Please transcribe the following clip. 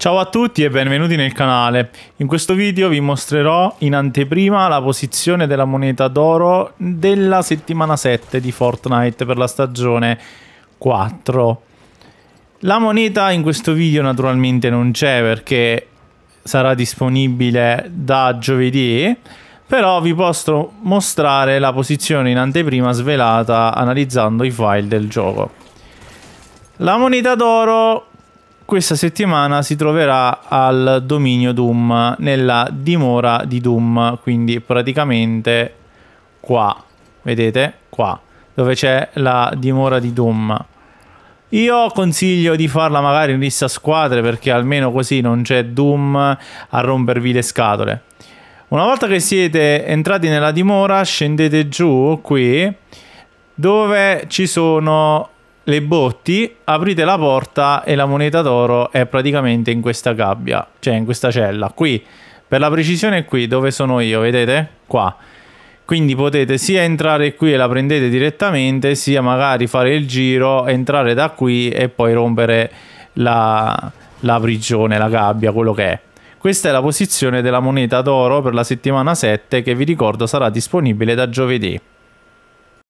Ciao a tutti e benvenuti nel canale. In questo video vi mostrerò in anteprima la posizione della moneta d'oro della settimana 7 di Fortnite per la stagione 4. La moneta in questo video naturalmente non c'è perché sarà disponibile da giovedì, però vi posso mostrare la posizione in anteprima svelata analizzando i file del gioco. La moneta d'oro questa settimana si troverà al dominio Doom, nella dimora di Doom, quindi praticamente qua, vedete? Qua, dove c'è la dimora di Doom. Io consiglio di farla magari in lista squadre perché almeno così non c'è Doom a rompervi le scatole. Una volta che siete entrati nella dimora scendete giù qui dove ci sono le botti, aprite la porta e la moneta d'oro è praticamente in questa gabbia, cioè in questa cella. Qui, per la precisione qui, dove sono io, vedete? Qua. Quindi potete sia entrare qui e la prendete direttamente, sia magari fare il giro, entrare da qui e poi rompere la, la prigione, la gabbia, quello che è. Questa è la posizione della moneta d'oro per la settimana 7 che vi ricordo sarà disponibile da giovedì.